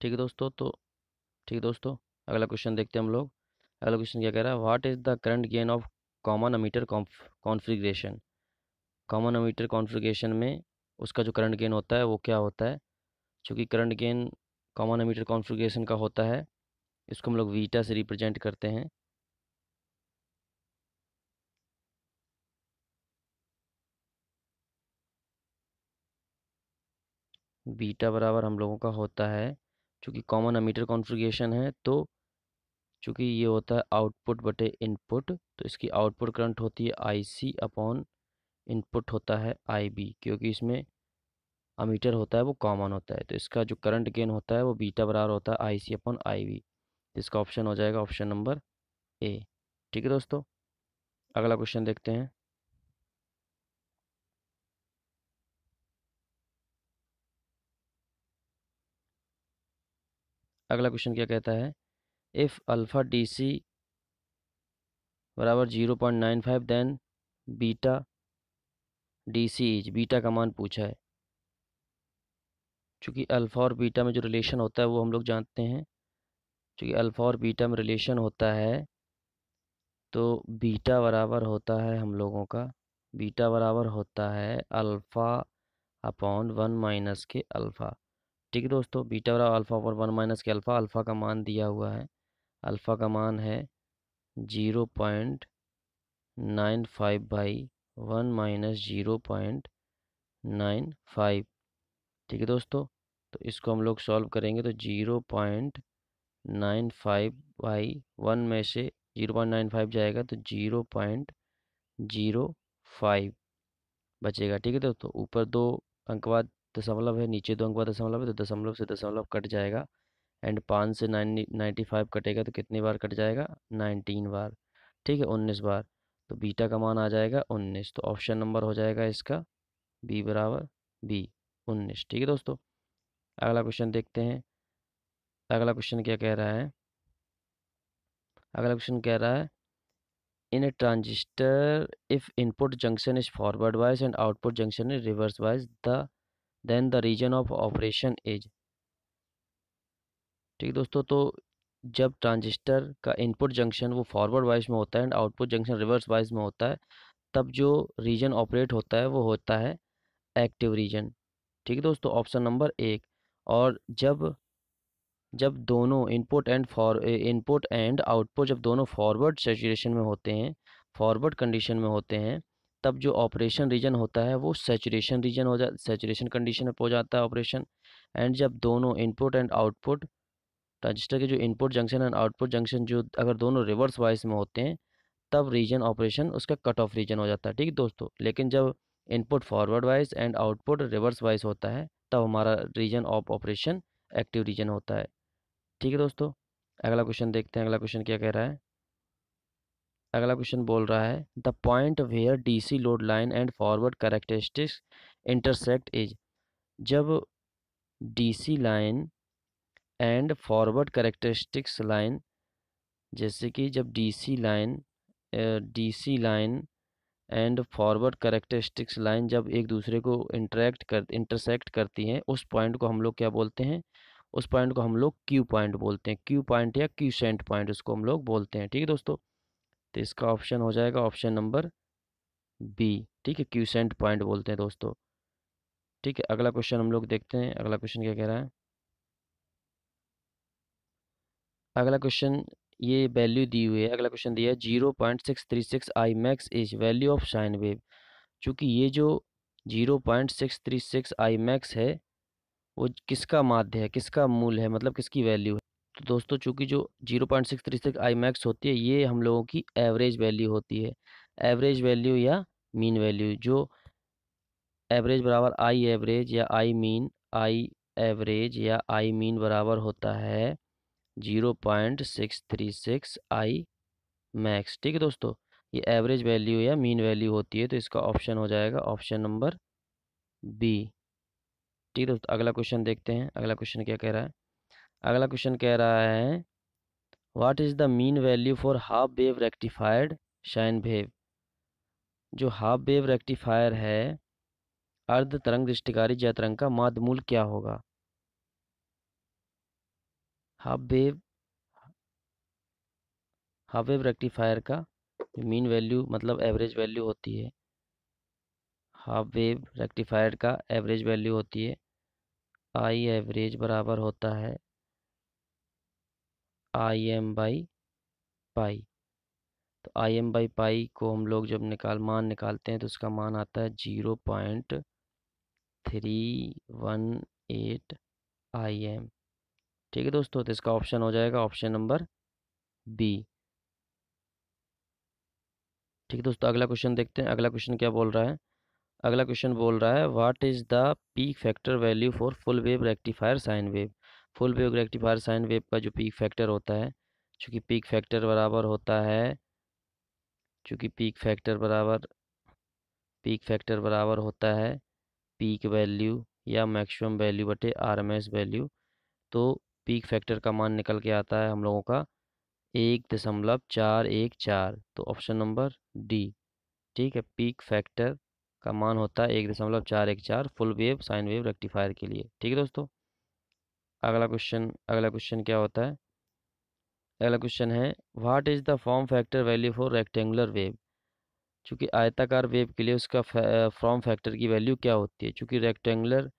ठीक है दोस्तों तो ठीक है दोस्तों अगला क्वेश्चन देखते हैं हम लोग अगला क्वेश्चन क्या कह रहा है what is the current gain of common emitter configuration common emitter configuration में उसका जो करंट गेन होता है वो क्या होता है चूँकि current gain common emitter configuration का होता है इसको हम लोग वीटा से रिप्रेजेंट करते हैं बीटा बराबर हम लोगों का होता है चूँकि कॉमन अमीटर कॉन्फ़िगरेशन है तो चूँकि ये होता है आउटपुट बटे इनपुट तो इसकी आउटपुट करंट होती है आई सी अपॉन इनपुट होता है आई बी क्योंकि इसमें अमीटर होता है वो कॉमन होता है तो इसका जो करंट गेन होता है वो बीटा बराबर होता है आई सी अपॉन आई बी तो इसका ऑप्शन हो जाएगा ऑप्शन नंबर ए ठीक है दोस्तों अगला क्वेश्चन देखते हैं अगला क्वेश्चन क्या कहता है इफ़ अल्फ़ा डी सी बराबर zero point nine five then beta DC is इज बीटा का मान पूछा है चूँकि अल्फ़ा और बीटा में जो रिलेशन होता है वो हम लोग जानते हैं चूँकि अल्फ़ा और बीटा में रिलेशन होता है तो बीटा बराबर होता है हम लोगों का बीटा बराबर होता है अल्फ़ा अपॉन वन माइनस के अल्फ़ा ठीक है दोस्तों बीटा बराबर अल्फ़ा ऊपर वन माइनस के अल्फ़ा अल्फ़ा का मान दिया हुआ है अल्फ़ा का मान है zero point nine five by one minus zero point nine five ठीक है दोस्तों तो इसको हम लोग सॉल्व करेंगे तो zero point nine five by one में से जीरो पॉइंट नाइन फाइव जाएगा तो जीरो पॉइंट जीरो फाइव बचेगा ठीक है दोस्तों ऊपर दो अंक बाद दशमलव है नीचे दो अंक बाद दशमलव है तो दशमलव से दशमलव कट जाएगा एंड पाँच से नाइन नाइन्टी फाइव कटेगा तो कितनी बार कट जाएगा नाइनटीन बार ठीक है उन्नीस बार तो बीटा का मान आ जाएगा उन्नीस तो ऑप्शन नंबर हो जाएगा इसका बी बराबर बी उन्नीस ठीक है दोस्तों अगला क्वेश्चन देखते हैं अगला क्वेश्चन क्या कह रहा है अगला क्वेश्चन कह रहा है in a transistor if input junction is forward wise and output junction is reverse wise the then the region of operation is ठीक दोस्तों तो जब ट्रांजिस्टर का इनपुट जंक्शन वो फॉरवर्ड वाइज में होता है and output junction reverse wise में होता है तब जो रीजन ऑपरेट होता है वो होता है एक्टिव रीजन ठीक है दोस्तों ऑप्शन नंबर एक और जब जब दोनों input and for input and output जब दोनों फॉरवर्ड सेचुएशन में होते हैं फॉरवर्ड कंडीशन में होते हैं तब जो ऑपरेशन रीजन होता है वो सेचुरेशन रीजन हो जाता सेचुरेशन कंडीशन में पहुँच जाता है ऑपरेशन एंड जब दोनों इनपुट एंड आउटपुट ट्रांजिस्टर के जो input junction and output junction जो अगर दोनों रिवर्स वाइज में होते हैं तब रीजन ऑपरेशन उसका कट ऑफ रीजन हो जाता है ठीक दोस्तों लेकिन जब input forward wise and output reverse wise होता है तब हमारा region of operation active region होता है ठीक है दोस्तों अगला क्वेश्चन देखते हैं अगला क्वेश्चन क्या कह रहा है अगला क्वेश्चन बोल रहा है the point where DC load line and forward characteristics intersect is जब DC line and forward characteristics line जैसे कि जब DC line DC line and forward characteristics line जब एक दूसरे को इंटरेक्ट कर इंटरसेक्ट करती हैं उस पॉइंट को हम लोग क्या बोलते हैं उस पॉइंट को हम लोग क्यू पॉइंट बोलते हैं क्यू पॉइंट या क्यू सेंट पॉइंट उसको हम लोग बोलते हैं ठीक है दोस्तों तो इसका ऑप्शन हो जाएगा ऑप्शन नंबर बी ठीक है क्यूसेंट पॉइंट बोलते हैं दोस्तों ठीक है अगला क्वेश्चन हम लोग देखते हैं अगला क्वेश्चन क्या कह रहा है अगला क्वेश्चन ये वैल्यू दी हुई है अगला क्वेश्चन दिया है zero point six three six I max is value of sine wave चूँकि ये जो zero point six three six I max है वो किसका माध्य है किसका मूल है मतलब किसकी वैल्यू है तो दोस्तों चूँकि जो zero point six three six I max होती है ये हम लोगों की एवरेज वैल्यू होती है एवरेज वैल्यू या मीन वैल्यू जो एवरेज बराबर आई एवरेज या आई मीन आई एवरेज या आई मीन बराबर होता है zero point six three six I max ठीक है दोस्तों ये एवरेज वैल्यू या मीन वैल्यू होती है तो इसका ऑप्शन हो जाएगा ऑप्शन नंबर बी ठीक है दोस्तों अगला क्वेश्चन देखते हैं अगला क्वेश्चन क्या कह रहा है अगला क्वेश्चन कह रहा है what is the mean value for half wave rectified sine wave जो हाफ वेव रेक्टिफायर है अर्ध तरंग दृष्टिकारी जय तरंग का माधमूल क्या होगा half wave half wave rectifier का मीन वैल्यू मतलब एवरेज वैल्यू होती है हाफ वेव रेक्टिफायर का एवरेज वैल्यू होती है आई एवरेज बराबर होता है आई एम बाई पाई तो आई एम बाई पाई को हम लोग जब निकाल मान निकालते हैं तो उसका मान आता है zero point three one eight I M ठीक है दोस्तों तो इसका ऑप्शन हो जाएगा ऑप्शन नंबर बी ठीक है दोस्तों अगला क्वेश्चन देखते हैं अगला क्वेश्चन क्या बोल रहा है अगला क्वेश्चन बोल रहा है what is the peak factor value for full wave rectifier sine wave full wave rectifier sine wave का जो पीक फैक्टर होता है चूँकि पीक फैक्टर बराबर होता है चूँकि पीक फैक्टर बराबर पीक फैक्टर बराबर होता है पीक वैल्यू या मैक्सिमम वैल्यू बटे आरएमएस वैल्यू तो पीक फैक्टर का मान निकल के आता है हम लोगों का एक दशमलव चार एक चार तो ऑप्शन नंबर डी ठीक है पीक फैक्टर का मान होता है एक दशमलव चार एक चार full wave sine wave rectifier के लिए ठीक है दोस्तों अगला क्वेश्चन अगला क्वेश्चन क्या होता है अगला क्वेश्चन है what is the form factor value for rectangular wave चूँकि आयताकार वेव के लिए उसका फॉर्म फैक्टर की वैल्यू क्या होती है चूँकि रेक्टेंगुलर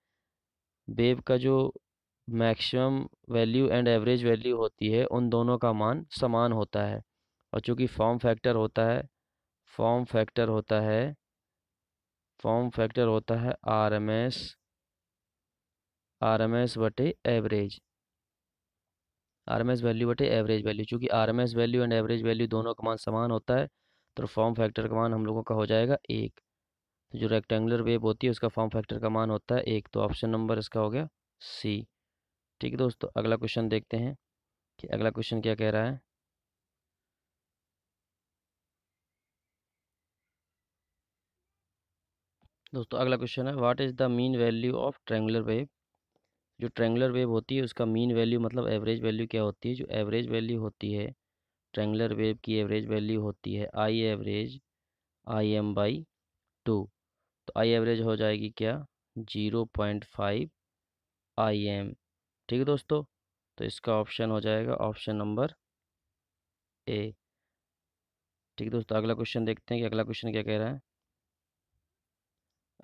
वेव का जो maximum value and average value होती है उन दोनों का मान समान होता है और चूँकि फॉर्म फैक्टर होता है फॉर्म फैक्टर होता है फॉर्म फैक्टर होता है R M S R M S बटे average R M S value बटे एवरेज वैल्यू चूँकि R M S value and average value दोनों का मान समान होता है तो फॉर्म फैक्टर का मान हम लोगों का हो जाएगा एक तो जो रेक्टेंगुलर वेव होती है उसका फॉर्म फैक्टर का मान होता है एक तो ऑप्शन नंबर इसका हो गया सी ठीक है दोस्तों अगला क्वेश्चन देखते हैं कि अगला क्वेश्चन क्या कह रहा है दोस्तों अगला क्वेश्चन है what is the mean value of triangular wave जो ट्रेंगुलर वेव होती है उसका मीन वैल्यू मतलब एवरेज वैल्यू क्या होती है जो एवरेज वैल्यू होती है ट्रेंगुलर वेव की एवरेज वैल्यू होती है I average I M by two तो आई एवरेज हो जाएगी क्या zero point five I M ठीक है दोस्तों तो इसका ऑप्शन हो जाएगा ऑप्शन नंबर ए ठीक है दोस्तों अगला क्वेश्चन देखते हैं कि अगला क्वेश्चन क्या कह रहा है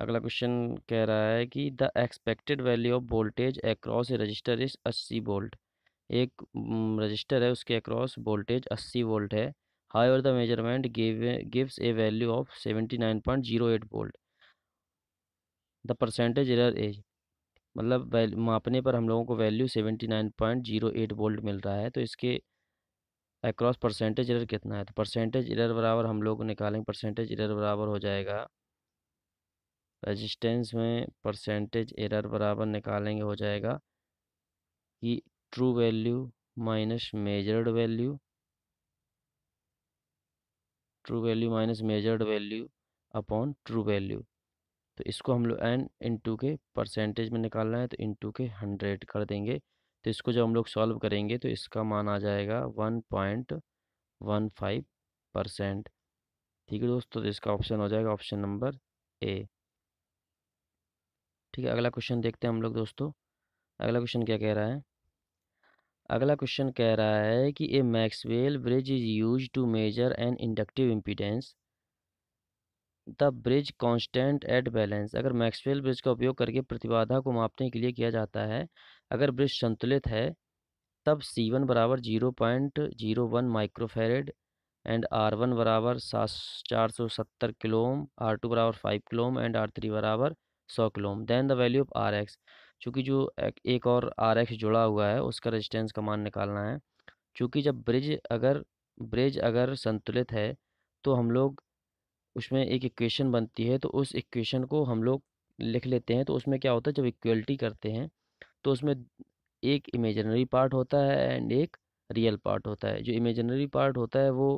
अगला क्वेश्चन कह रहा है कि the expected value of voltage across a resistor is अस्सी वोल्ट एक रजिस्टर है उसके अक्रॉस वोल्टेज अस्सी वोल्ट है हाई और the measurement gives a value of seventy nine point zero eight volt the percentage error as मतलब मापने पर हम लोगों को value seventy nine point zero eight volt मिल रहा है तो इसके अक्रॉस परसेंटेज एरर कितना है तो परसेंटेज एरर बराबर हम लोग निकालेंगे परसेंटेज एरर बराबर हो जाएगा रजिस्टेंस में परसेंटेज एरर बराबर निकालेंगे हो जाएगा कि true value minus measured value true value minus measured value upon true value तो इसको हम लोग एन इंटू के परसेंटेज में निकालना है तो इंटू के हंड्रेड कर देंगे तो इसको जब हम लोग सॉल्व करेंगे तो इसका मान आ जाएगा one point one five percent ठीक है दोस्तों तो इसका ऑप्शन हो जाएगा ऑप्शन नंबर ए ठीक है अगला क्वेश्चन देखते हैं हम लोग दोस्तों अगला क्वेश्चन क्या कह रहा है अगला क्वेश्चन कह रहा है कि a Maxwell bridge is use to measure an inductive impedance the bridge constant at balance अगर मैक्सवेल ब्रिज का उपयोग करके प्रतिबाधा को मापने के लिए किया जाता है अगर ब्रिज संतुलित है तब सी वन बराबर zero point zero one microfarad and R one बराबर सात चार सौ सत्तर किलोम आर टू बराबर five kilohm and R three बराबर सौ kilohm then the value of R X चूँकि जो एक और आर एक्स जुड़ा हुआ है उसका रेजिस्टेंस का मान निकालना है चूँकि जब ब्रिज अगर ब्रिज अगर संतुलित है तो हम लोग उसमें एक इक्वेशन बनती है तो उस इक्वेशन को हम लोग लिख लेते हैं तो उसमें क्या होता है जब इक्वलिटी करते हैं तो उसमें एक इमेजनरी पार्ट होता है एंड एक रियल पार्ट होता है जो इमेजनरी पार्ट होता है वो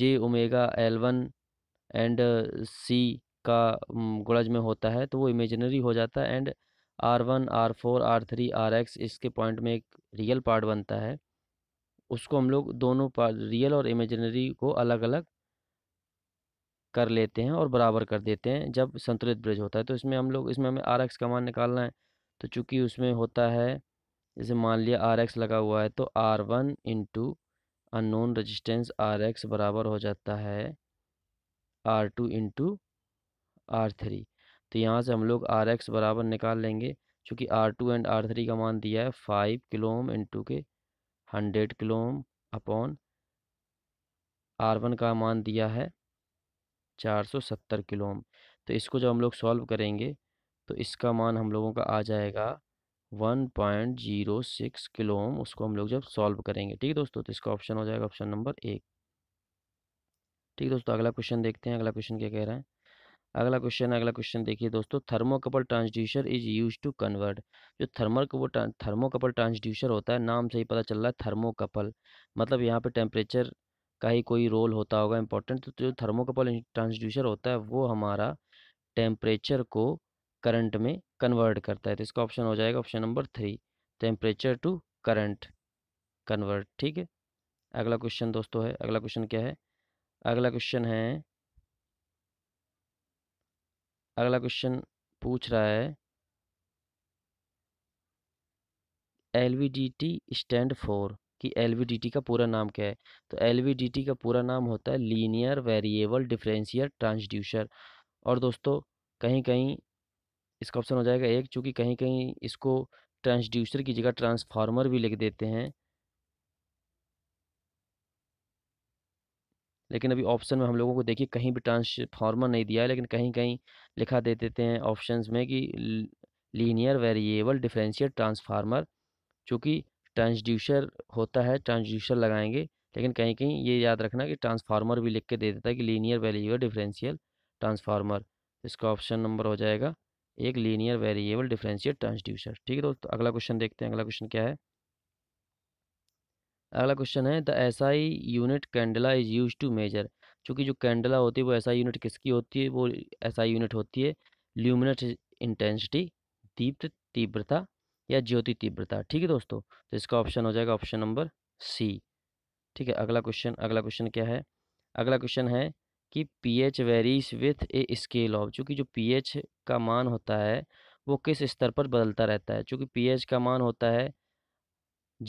J omega L one and C का गुणज में होता है तो वो इमेजनरी हो जाता है and R one R four R three R X इसके पॉइंट में एक रियल पार्ट बनता है उसको हम लोग दोनों पार्ट रियल और इमेजनरी को अलग अलग कर लेते हैं और बराबर कर देते हैं जब संतुलित ब्रिज होता है तो इसमें हम लोग इसमें हमें आर एक्स का मान निकालना है तो चूँकि उसमें होता है जैसे मान लिया आर एक्स लगा हुआ है तो R one into unknown resistance R X बराबर हो जाता है R two into R three तो यहाँ से हम लोग आर एक्स बराबर निकाल लेंगे चूँकि R two and R three का मान दिया है फाइव किलो ओम टू के hundred kilo ohm upon R one का मान दिया है चार सौ सत्तर किलो ओम तो इसको जब हम लोग सॉल्व करेंगे तो इसका मान हम लोगों का आ जाएगा one point zero six kilo ohm उसको हम लोग जब सॉल्व करेंगे ठीक है दोस्तों तो इसका ऑप्शन हो जाएगा ऑप्शन नंबर एक ठीक है दोस्तों अगला क्वेश्चन देखते हैं अगला क्वेश्चन क्या कह रहा है अगला क्वेश्चन अगला क्वेश्चन देखिए दोस्तों thermocouple transducer is use to convert जो थर्मल कपल थर्मोकपल ट्रांसड्यूसर होता है नाम से ही पता चल रहा है थर्मोकपल मतलब यहाँ पे टेम्परेचर का ही कोई रोल होता होगा इंपॉर्टेंट तो जो थर्मोकपल ट्रांसड्यूसर होता है वो हमारा टेम्परेचर को करंट में कन्वर्ट करता है तो इसका ऑप्शन हो जाएगा option number three temperature to current convert ठीक है अगला क्वेश्चन दोस्तों है अगला क्वेश्चन क्या है अगला क्वेश्चन है अगला क्वेश्चन पूछ रहा है एल स्टैंड फोर कि एल का पूरा नाम क्या है तो एल का पूरा नाम होता है लीनियर वेरिएबल डिफरेंशियल ट्रांसड्यूसर और दोस्तों कहीं कहीं इसका ऑप्शन हो जाएगा एक चूँकि कहीं कहीं इसको ट्रांसड्यूसर की जगह ट्रांसफार्मर भी लिख देते हैं लेकिन अभी ऑप्शन में हम लोगों को देखिए कहीं भी ट्रांसफार्मर नहीं दिया है लेकिन कहीं कहीं लिखा दे देते हैं ऑप्शन में कि लीनियर वेरिएबल डिफरेंशियल ट्रांसफार्मर चूँकि ट्रांसड्यूसर होता है ट्रांसड्यूसर लगाएंगे लेकिन कहीं कहीं ये याद रखना कि ट्रांसफार्मर भी लिख के दे देता है कि लीनियर वेरिएबल डिफरेंशियल ट्रांसफार्मर इसका ऑप्शन नंबर हो जाएगा एक लीनियर वेरिएबल डिफरेंशियल ट्रांसड्यूसर ठीक है दोस्तों अगला क्वेश्चन देखते हैं अगला क्वेश्चन क्या है अगला क्वेश्चन है the S I unit candela is use to measure चूँकि जो कैंडला होती है वो एस आई यूनिट किसकी होती है वो एस आई यूनिट होती है ल्यूमिनट इंटेंसिटी दीप्त तीव्रता या ज्योति तीव्रता ठीक है दोस्तों तो इसका ऑप्शन हो जाएगा ऑप्शन नंबर सी ठीक है अगला क्वेश्चन अगला क्वेश्चन क्या है अगला क्वेश्चन है कि P H varies with a scale of चूँकि जो पी एच का मान होता है वो किस स्तर पर बदलता रहता है चूँकि पी एच का मान होता है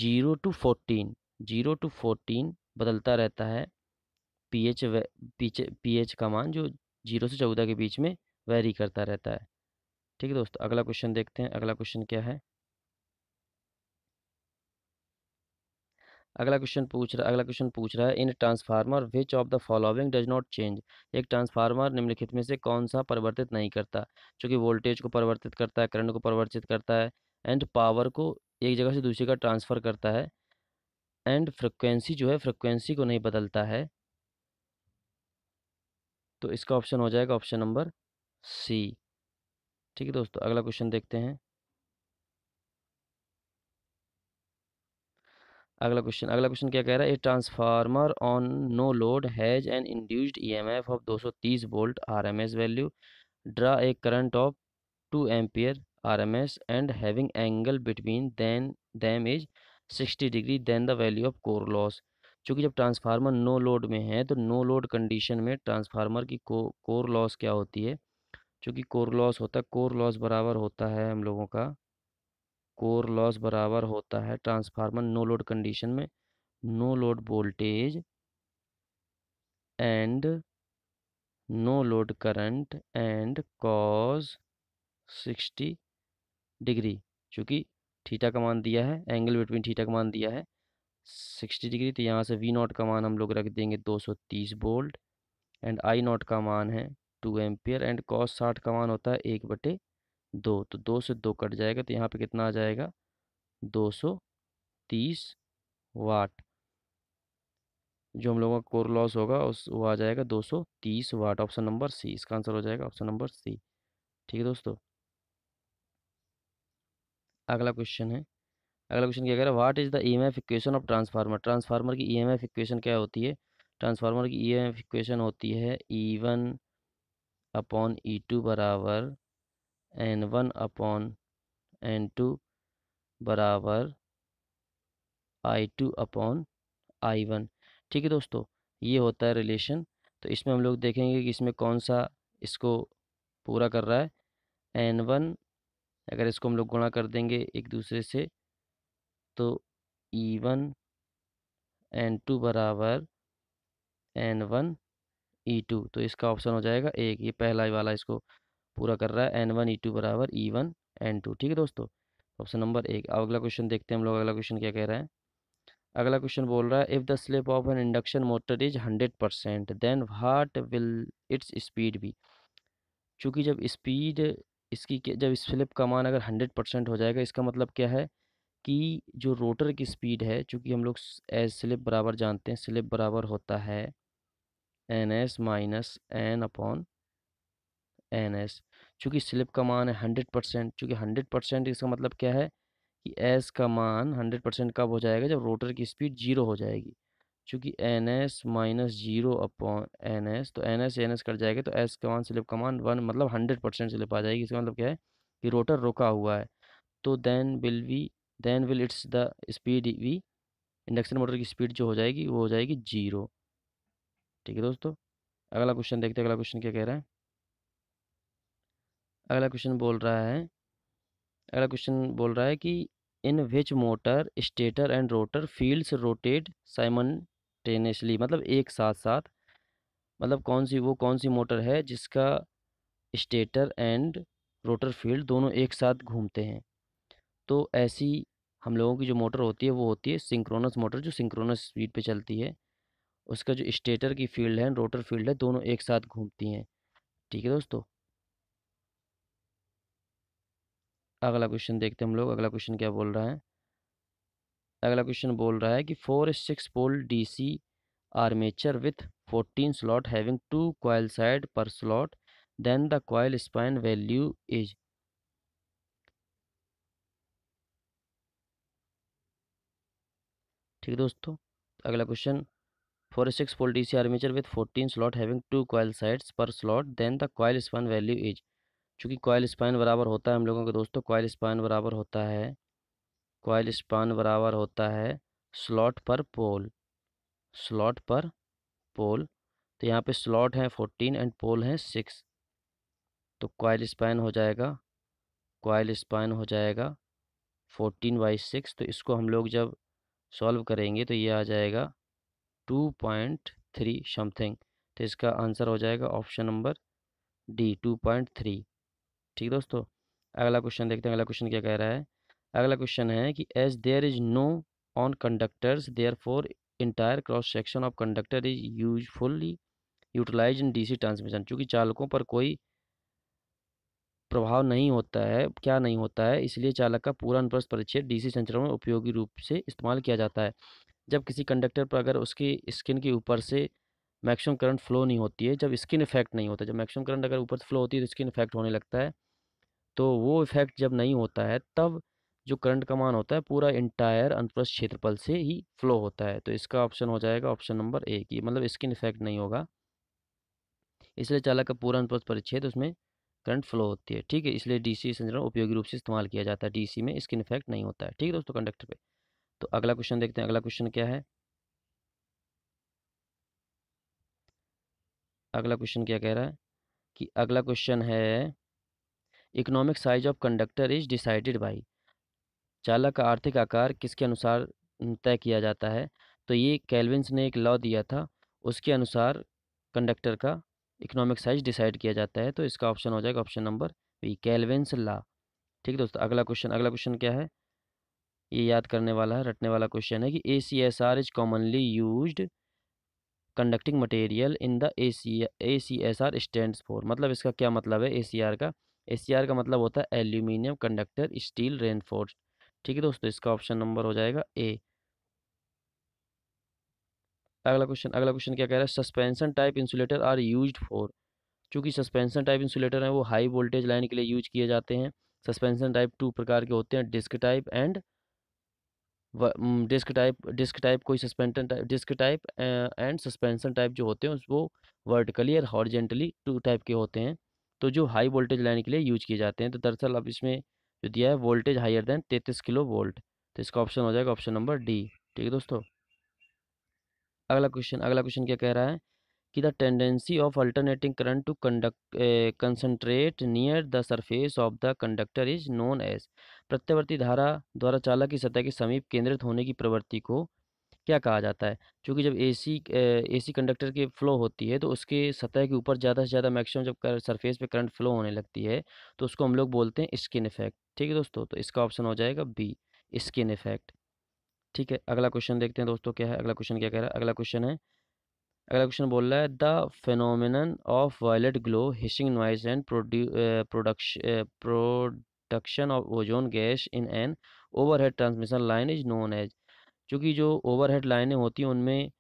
zero to fourteen zero to fourteen बदलता रहता है पी एच पीछे पी एच का मान जो जीरो से चौदह के बीच में वेरी करता रहता है ठीक है दोस्तों अगला क्वेश्चन देखते हैं अगला क्वेश्चन क्या है अगला क्वेश्चन पूछ रहा अगला क्वेश्चन पूछ रहा है in transformer which of the following does not change एक ट्रांसफार्मर निम्नलिखित में से कौन सा परिवर्तित नहीं करता चूँकि वोल्टेज को परिवर्तित करता है करंट को परिवर्तित करता है एंड पावर को एक जगह से दूसरी जगह ट्रांसफ़र करता है एंड फ्रिक्वेंसी जो है फ्रिक्वेंसी को नहीं बदलता है तो इसका ऑप्शन हो जाएगा ऑप्शन नंबर सी ठीक है दोस्तों अगला क्वेश्चन देखते हैं अगला क्वेश्चन अगला क्वेश्चन क्या कह रहा है a transformer on no load has an induced EMF of 230 volt RMS value draw a current of 2 ampere RMS and having angle between then them is sixty degree then the value of core loss चूँकि जब transformer no load में है तो no load condition में transformer की core loss क्या होती है चूँकि कोर लॉस होता है कोर लॉस बराबर होता है हम लोगों का कोर लॉस बराबर होता है ट्रांसफार्मर नो लोड कंडीशन में no load voltage and no load current and cos sixty degree चूँकि थीटा का मान दिया है एंगल बिटवीन थीटा का मान दिया है सिक्सटी डिग्री तो यहाँ से वी नॉट का मान हम लोग रख देंगे दो सौ तीस बोल्ट एंड आई नॉट का मान है टू एम्पियर एंड कॉस साठ का मान होता है एक बटे दो तो दो से दो कट जाएगा तो यहाँ पे कितना आ जाएगा दो सौ तीस वाट जो हम लोगों का कोर लॉस होगा उस वो आ जाएगा 230 वाट ऑप्शन नंबर सी इसका आंसर हो जाएगा ऑप्शन नंबर सी ठीक है दोस्तों अगला क्वेश्चन है अगला क्वेश्चन क्या कह रहा है what is the EMF equation of transformer transformer की ईएमएफ e इक्वेशन क्या होती है ट्रांसफार्मर की ईएमएफ e इक्वेशन होती है E one upon E two बराबर N one upon N two बराबर I two upon I one ठीक है दोस्तों ये होता है रिलेशन तो इसमें हम लोग देखेंगे कि इसमें कौन सा इसको पूरा कर रहा है एन वन अगर इसको हम लोग गुणा कर देंगे एक दूसरे से तो ई वन एन टू बराबर एन वन ई टू तो इसका ऑप्शन हो जाएगा एक ये पहला वाला इसको पूरा कर रहा है एन वन ई टू बराबर ई वन एन टू ठीक है दोस्तों ऑप्शन नंबर एक अब अगला क्वेश्चन देखते हैं हम लोग अगला क्वेश्चन क्या कह रहे हैं अगला क्वेश्चन बोल रहा है if the slip of an induction motor is hundred percent then what will its speed be चूँकि जब स्पीड इसकी जब इस फ्लिप का मान अगर हंड्रेड परसेंट हो जाएगा इसका मतलब क्या है कि जो रोटर की स्पीड है चूँकि हम लोग एज स्लिप बराबर जानते हैं स्लिप बराबर होता है N S minus N upon N S चूँकि स्लिप का मान है हंड्रेड परसेंट चूँकि हंड्रेड परसेंट इसका मतलब क्या है कि एस का मान हंड्रेड परसेंट कब हो जाएगा जब रोटर की स्पीड जीरो हो जाएगी चूँकि N S minus zero upon N S तो N S N S cut जाएगा तो S comma slip comma one मतलब हंड्रेड परसेंट स्लिप आ जाएगी इसका मतलब क्या है कि रोटर रोका हुआ है तो then will we then will its the speed we induction motor की स्पीड जो हो जाएगी वो हो जाएगी जीरो ठीक है दोस्तों अगला क्वेश्चन देखते हैं अगला क्वेश्चन क्या कह रहा है अगला क्वेश्चन बोल रहा है अगला क्वेश्चन बोल रहा है कि in which motor stator and rotor fields rotate साइमन साइमल्टेनियसली मतलब एक साथ साथ मतलब कौन सी वो कौन सी मोटर है जिसका स्टेटर एंड रोटर फील्ड दोनों एक साथ घूमते हैं तो ऐसी हम लोगों की जो मोटर होती है वो होती है सिंक्रोनस मोटर जो सिंक्रोनस स्पीड पे चलती है उसका जो स्टेटर की फील्ड है रोटर फील्ड है दोनों एक साथ घूमती हैं ठीक है दोस्तों अगला क्वेश्चन देखते हैं हम लोग अगला क्वेश्चन क्या बोल रहा है अगला क्वेश्चन बोल रहा है कि four six pole DC armature with fourteen slot having two coil side per slot then the coil span value is ठीक दोस्तों अगला क्वेश्चन four six pole D C armature with fourteen slot having two coil sides per slot then the coil span value is चूंकि coil span बराबर होता है हम लोगों के दोस्तों क्वाइल स्पाइन बराबर होता है कॉयल स्पान बराबर होता है स्लॉट पर पोल स्लॉट पर पोल तो यहाँ पे स्लॉट है फोर्टीन एंड पोल हैं सिक्स तो कॉयल स्पैन हो जाएगा कॉयल स्पैन हो जाएगा फोर्टीन बाई सिक्स तो इसको हम लोग जब सॉल्व करेंगे तो ये आ जाएगा टू पॉइंट थ्री समथिंग तो इसका आंसर हो जाएगा option number D two point three ठीक दोस्तों अगला क्वेश्चन देखते हैं अगला क्वेश्चन क्या कह रहा है अगला क्वेश्चन है कि as there is no on conductors therefore entire cross section of conductor is usefully utilize in DC transmission चूँकि चालकों पर कोई प्रभाव नहीं होता है क्या नहीं होता है इसलिए चालक का पूरा अनुप्रस्थ परिच्छेद डीसी संचरण में उपयोगी रूप से इस्तेमाल किया जाता है जब किसी कंडक्टर पर अगर उसकी स्किन के ऊपर से मैक्सिमम करंट फ्लो नहीं होती है जब स्किन इफेक्ट नहीं होता जब मैक्सिमम करंट अगर ऊपर से फ्लो होती है तो स्किन इफेक्ट होने लगता है तो वो इफेक्ट जब नहीं होता है तब जो करंट का मान होता है पूरा इंटायर अंतप्रस्थ क्षेत्रफल से ही फ्लो होता है तो इसका ऑप्शन हो जाएगा ऑप्शन नंबर ए की मतलब स्किन इफेक्ट नहीं होगा इसलिए चालक का पूरा अनुप्रस्थ परिच्छेद उसमें करंट फ्लो होती है ठीक है इसलिए डीसी संचरण उपयोगी रूप से इस्तेमाल किया जाता है डीसी में स्किन इफेक्ट नहीं होता है ठीक है दोस्तों कंडक्टर पे तो अगला क्वेश्चन देखते हैं अगला क्वेश्चन क्या है अगला क्वेश्चन क्या कह रहा है कि अगला क्वेश्चन है economic size of conductor is decided by चालक का आर्थिक आकार किसके अनुसार तय किया जाता है तो ये कैलविन्स ने एक लॉ दिया था उसके अनुसार कंडक्टर का इकोनॉमिक साइज डिसाइड किया जाता है तो इसका ऑप्शन हो जाएगा option number B Kelvin's law ठीक है दोस्तों अगला क्वेश्चन अगला क्वेश्चन क्या है ये याद करने वाला है रटने वाला क्वेश्चन है कि A C S R is commonly use conducting material in the A C A C S R stand for मतलब इसका क्या मतलब है ए सी आर का ए सी आर का मतलब होता है एल्यूमिनियम कंडक्टर स्टील रेनफोर्स ठीक है दोस्तों इसका ऑप्शन नंबर हो जाएगा ए अगला क्वेश्चन अगला क्वेश्चन क्या कह रहा है suspension type insulator are use for चूंकि सस्पेंशन टाइप इंसुलेटर है वो हाई वोल्टेज लाइन के लिए यूज किए जाते हैं सस्पेंशन टाइप टू प्रकार के होते हैं disc type and disc type disc type कोई suspension type disc type and suspension type जो होते हैं वो वर्टिकली और हॉर्जेंटली टू टाइप के होते हैं तो जो हाई वोल्टेज लाइन के लिए यूज किए जाते हैं तो दरअसल अब इसमें जो दिया है वोल्टेज हायर देन तैतीस किलो वोल्ट तो इसका ऑप्शन हो जाएगा ऑप्शन नंबर डी ठीक है दोस्तों अगला क्वेश्चन अगला क्वेश्चन क्या कह रहा है कि the tendency of alternating current to conduct concentrate near the surface of the conductor is known as प्रत्यवर्ती धारा द्वारा चालक की सतह के समीप केंद्रित होने की प्रवृत्ति को क्या कहा जाता है क्योंकि जब एसी एसी कंडक्टर की फ़्लो होती है तो उसके सतह के ऊपर ज़्यादा से ज़्यादा मैक्सिमम जब कर, सरफेस पे करंट फ्लो होने लगती है तो उसको हम लोग बोलते हैं स्किन इफेक्ट ठीक है दोस्तों तो इसका ऑप्शन हो जाएगा बी स्किन इफेक्ट ठीक है अगला क्वेश्चन देखते हैं दोस्तों क्या है अगला क्वेश्चन क्या कह रहा है अगला क्वेश्चन है अगला क्वेश्चन बोल रहा है the phenomenon of violet glow hissing noise and production production of ozone gas in an overhead transmission line is known as क्योंकि जो ओवरहेड लाइनें होती हैं उनमें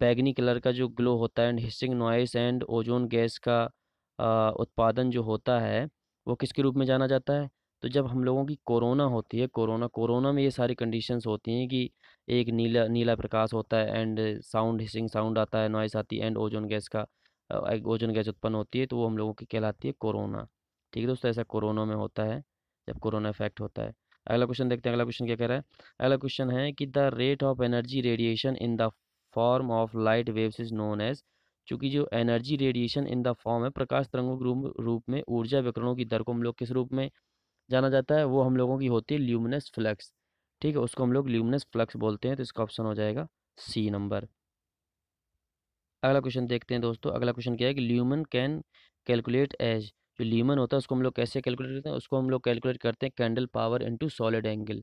बैगनी कलर का जो ग्लो होता है and hissing noise and ozone gas का उत्पादन जो होता है वो किसके रूप में जाना जाता है तो जब हम लोगों की कोरोना होती है कोरोना कोरोना में ये सारी कंडीशंस होती हैं कि एक नीला नीला प्रकाश होता है एंड साउंड हिसिंग साउंड आता है नॉइस आती है एंड ओजोन गैस का ओजोन गैस उत्पन्न होती है तो वो हम लोगों की कहलाती है कोरोना ठीक है दोस्तों ऐसा कोरोना में होता है जब कोरोना इफेक्ट होता है अगला क्वेश्चन देखते हैं अगला क्वेश्चन क्या कह रहा है अगला क्वेश्चन है कि the rate of energy radiation in the form of light waves is known as चूँकि जो energy radiation in the form है प्रकाश तरंगों के रूप में ऊर्जा विकरणों की दर को हम लोग किस रूप में जाना जाता है वो हम लोगों की होती है ल्यूमिनस फ्लक्स ठीक है उसको हम लोग ल्यूमिनस फ्लक्स बोलते हैं तो इसका ऑप्शन हो जाएगा सी नंबर अगला क्वेश्चन देखते हैं दोस्तों अगला क्वेश्चन क्या है कि ल्यूमन कैन कैलकुलेट एज जो लीमन होता है उसको हम लोग कैसे कैलकुलेट करते हैं उसको हम लोग कैलकुलेट करते हैं candle power into solid angle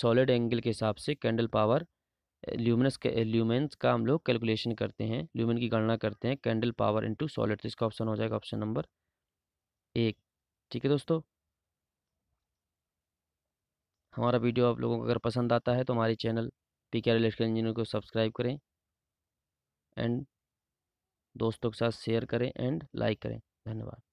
solid angle के हिसाब से कैंडल पावर ल्यूमिनस ल्यूमेंस का हम लोग कैलकुलेशन करते हैं ल्यूमिन की गणना करते हैं कैंडल पावर इंटू सॉलिड तो इसका ऑप्शन हो जाएगा ऑप्शन नंबर एक ठीक है दोस्तों हमारा वीडियो आप लोगों को अगर पसंद आता है तो हमारे channel P K electrical engineer को सब्सक्राइब करें एंड दोस्तों के साथ शेयर करें एंड लाइक करें धन्यवाद